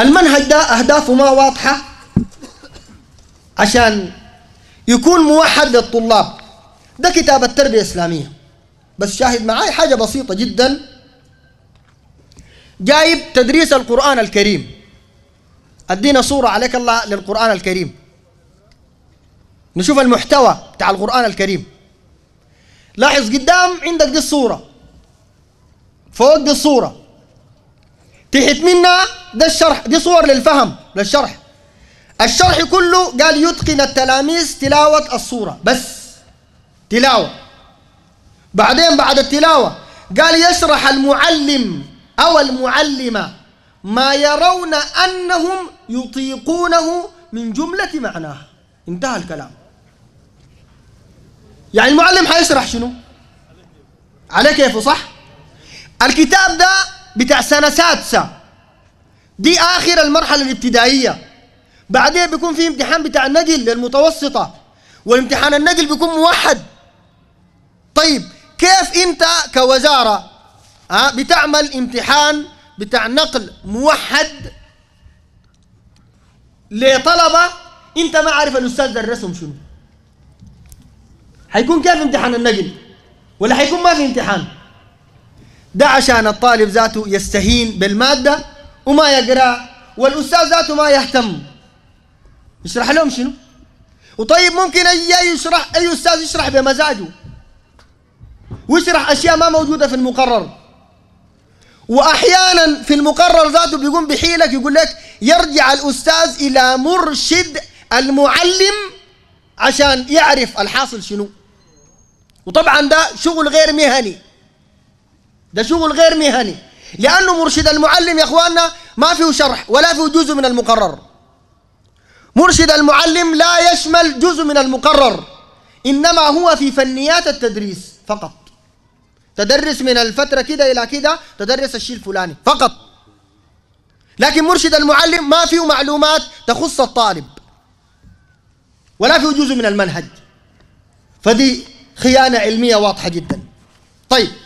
المنهج ده أهدافه ما واضحة عشان يكون موحد للطلاب ده كتاب التربية الإسلامية بس شاهد معاي حاجة بسيطة جدا جايب تدريس القرآن الكريم أدينا صورة عليك الله للقرآن الكريم نشوف المحتوى بتاع القرآن الكريم لاحظ قدام عندك دي الصورة فوق دي الصورة تحت منها ده الشرح دي صور للفهم للشرح الشرح كله قال يتقن التلاميذ تلاوة الصورة بس تلاوة بعدين بعد التلاوة قال يشرح المعلم أو المعلمة ما يرون أنهم يطيقونه من جملة معناها انتهى الكلام يعني المعلم حيشرح شنو على كيفه صح الكتاب ده بتاع سنة سادسة دي آخر المرحلة الابتدائية بعدين بيكون في امتحان بتاع النقل للمتوسطة والامتحان النقل بيكون موحد طيب كيف أنت كوزارة ها بتعمل امتحان بتاع نقل موحد لطلبة أنت ما عارف الأستاذ درسهم شنو حيكون كيف امتحان النقل ولا حيكون ما في امتحان ده عشان الطالب ذاته يستهين بالمادة وما يقرأ والأستاذ ذاته ما يهتم يشرح لهم شنو وطيب ممكن أي يشرح أي أستاذ يشرح بمزاجه ويشرح أشياء ما موجودة في المقرر وأحيانا في المقرر ذاته بيقوم بحيلك يقول لك يرجع الأستاذ إلى مرشد المعلم عشان يعرف الحاصل شنو وطبعا ده شغل غير مهني ده شغل غير مهني لأنه مرشد المعلم يا أخواننا ما فيه شرح ولا فيه جزء من المقرر مرشد المعلم لا يشمل جزء من المقرر إنما هو في فنيات التدريس فقط تدرس من الفترة كده إلى كده تدرس الشيء الفلاني فقط لكن مرشد المعلم ما فيه معلومات تخص الطالب ولا فيه جزء من المنهج فدي خيانة علمية واضحة جدا طيب